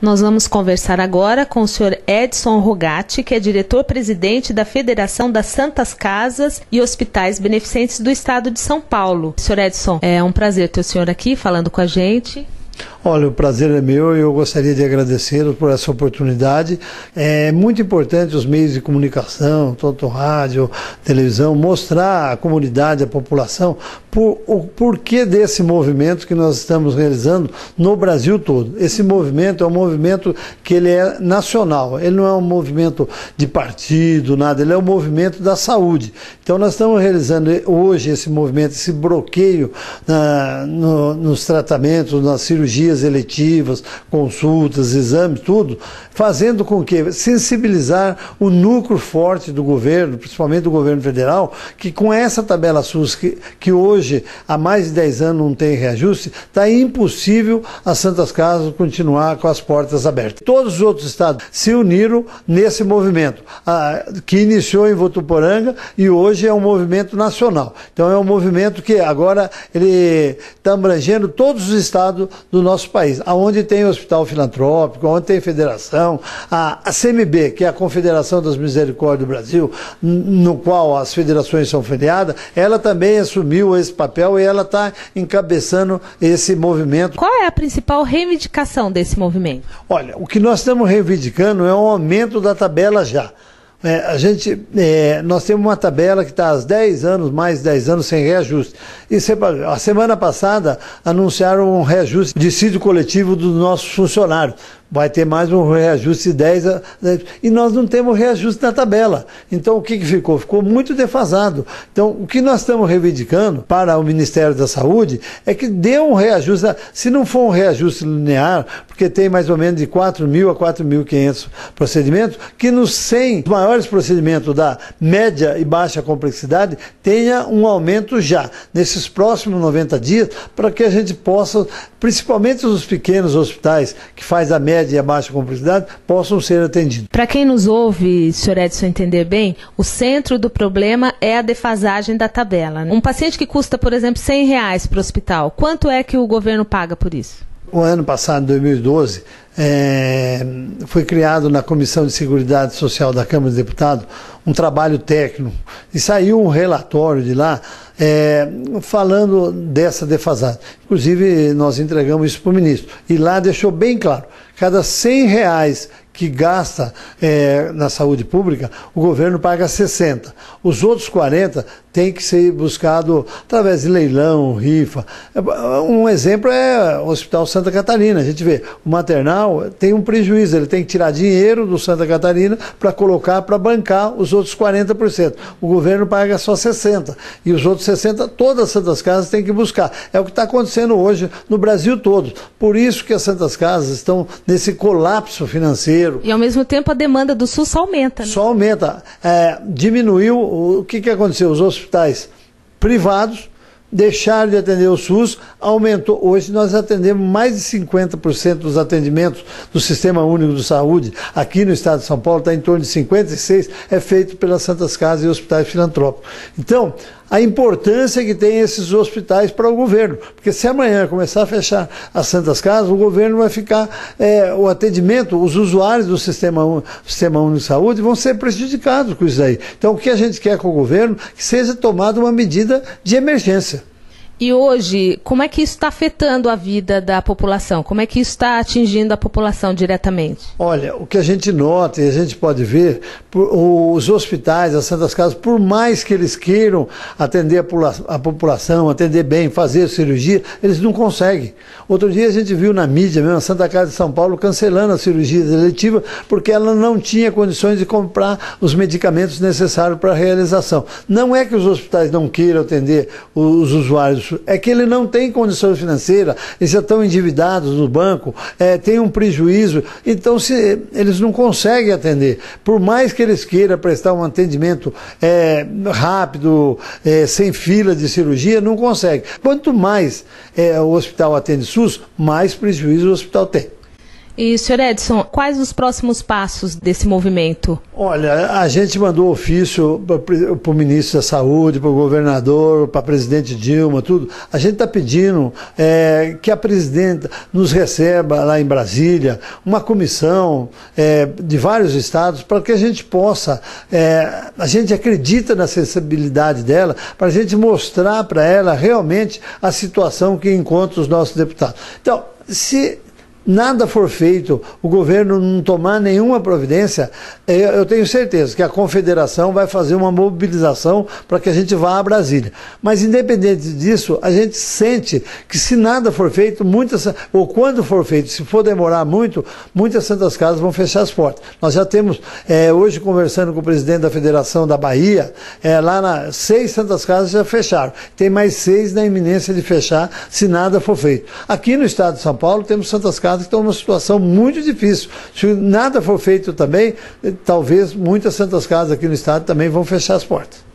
Nós vamos conversar agora com o senhor Edson Rogatti, que é diretor-presidente da Federação das Santas Casas e Hospitais Beneficentes do Estado de São Paulo. Senhor Edson, é um prazer ter o senhor aqui falando com a gente. Olha, o prazer é meu e eu gostaria de agradecê por essa oportunidade. É muito importante os meios de comunicação, tanto rádio, televisão, mostrar à comunidade, à população, por, o porquê desse movimento que nós estamos realizando no Brasil todo. Esse movimento é um movimento que ele é nacional, ele não é um movimento de partido, nada, ele é um movimento da saúde. Então nós estamos realizando hoje esse movimento, esse bloqueio na, ah, no, nos tratamentos, nas cirurgias, cirurgias eletivas, consultas, exames, tudo, fazendo com que sensibilizar o núcleo forte do governo, principalmente do governo federal, que com essa tabela SUS, que, que hoje há mais de 10 anos não tem reajuste, está impossível as Santas Casas continuar com as portas abertas. Todos os outros estados se uniram nesse movimento, a, que iniciou em Votuporanga e hoje é um movimento nacional. Então é um movimento que agora ele está abrangendo todos os estados do nosso nosso país, aonde tem hospital filantrópico, onde tem federação, a, a CMB, que é a Confederação das Misericórdias do Brasil, no qual as federações são filiadas, ela também assumiu esse papel e ela está encabeçando esse movimento. Qual é a principal reivindicação desse movimento? Olha, o que nós estamos reivindicando é um aumento da tabela já. É, a gente, é, nós temos uma tabela que está há 10 anos, mais 10 anos, sem reajuste. E a semana passada anunciaram um reajuste de sítio coletivo dos nossos funcionários vai ter mais um reajuste de 10, a, 10 né? e nós não temos reajuste na tabela. Então o que, que ficou? Ficou muito defasado. Então o que nós estamos reivindicando para o Ministério da Saúde é que dê um reajuste, se não for um reajuste linear, porque tem mais ou menos de 4 mil a 4.500 procedimentos, que nos 100 maiores procedimentos da média e baixa complexidade tenha um aumento já, nesses próximos 90 dias, para que a gente possa, principalmente os pequenos hospitais que faz a média média e a baixa complexidade possam ser atendidos. Para quem nos ouve, senhor Edson entender bem, o centro do problema é a defasagem da tabela. Né? Um paciente que custa, por exemplo, 100 reais para o hospital, quanto é que o governo paga por isso? O ano passado, 2012, é, foi criado na Comissão de Seguridade Social da Câmara dos Deputados um trabalho técnico e saiu um relatório de lá é, falando dessa defasagem. Inclusive, nós entregamos isso para o ministro. E lá deixou bem claro: cada 100 reais que gasta é, na saúde pública, o governo paga 60. Os outros 40 tem que ser buscado através de leilão, rifa. Um exemplo é o Hospital Santa Catarina. A gente vê, o maternal tem um prejuízo, ele tem que tirar dinheiro do Santa Catarina para colocar, para bancar os outros 40%. O governo paga só 60%. E os outros 60%, todas as Santas Casas têm que buscar. É o que está acontecendo acontecendo hoje no Brasil todo. Por isso que as Santas Casas estão nesse colapso financeiro. E ao mesmo tempo a demanda do SUS aumenta. Né? Só aumenta. É, diminuiu. O que, que aconteceu? Os hospitais privados deixaram de atender o SUS, aumentou. Hoje nós atendemos mais de 50% dos atendimentos do Sistema Único de Saúde. Aqui no estado de São Paulo está em torno de 56%, é feito pelas Santas Casas e hospitais filantrópicos. Então, a importância que tem esses hospitais para o governo. Porque se amanhã começar a fechar as Santas Casas, o governo vai ficar, é, o atendimento, os usuários do Sistema, sistema Único de Saúde vão ser prejudicados com isso aí. Então, o que a gente quer com o governo? Que seja tomada uma medida de emergência. E hoje, como é que isso está afetando a vida da população? Como é que isso está atingindo a população diretamente? Olha, o que a gente nota e a gente pode ver, os hospitais, as Santas Casas, por mais que eles queiram atender a, população, atender bem, fazer cirurgia, eles não conseguem. Outro dia a gente viu na mídia mesmo a Santa Casa de São Paulo cancelando a cirurgia eletiva porque ela não tinha condições de comprar os medicamentos necessários para a realização. Não é que os hospitais não queiram atender os usuários é que ele não tem condições financeiras, eles já estão endividados no banco, é, tem um prejuízo, então se, eles não conseguem atender. Por mais que eles queiram prestar um atendimento é, rápido, é, sem fila de cirurgia, não consegue. Quanto mais é, o hospital atende SUS, mais prejuízo o hospital tem. E, senhor Edson, quais os próximos passos desse movimento? Olha, a gente mandou ofício para o ministro da Saúde, para o governador, para a presidente Dilma, tudo. A gente está pedindo é, que a presidenta nos receba lá em Brasília uma comissão é, de vários estados para que a gente possa. É, a gente acredita na sensibilidade dela, para a gente mostrar para ela realmente a situação que encontram os nossos deputados. Então, se nada for feito, o governo não tomar nenhuma providência, eh, eu tenho certeza que a confederação vai fazer uma mobilização para que a gente vá a Brasília. Mas independente disso, a gente sente que se nada for feito, muitas ou quando for feito, se for demorar muito, muitas santas casas vão fechar as portas. Nós já temos é, hoje conversando com o presidente da Federação da Bahia, é, lá na seis santas casas já fecharam, tem mais seis na iminência de fechar se nada for feito. Aqui no Estado de São Paulo temos santas casas mercado que estão numa situação muito difícil. Se nada for feito também, eh, talvez muitas santas casas aqui no estado também vão fechar as portas.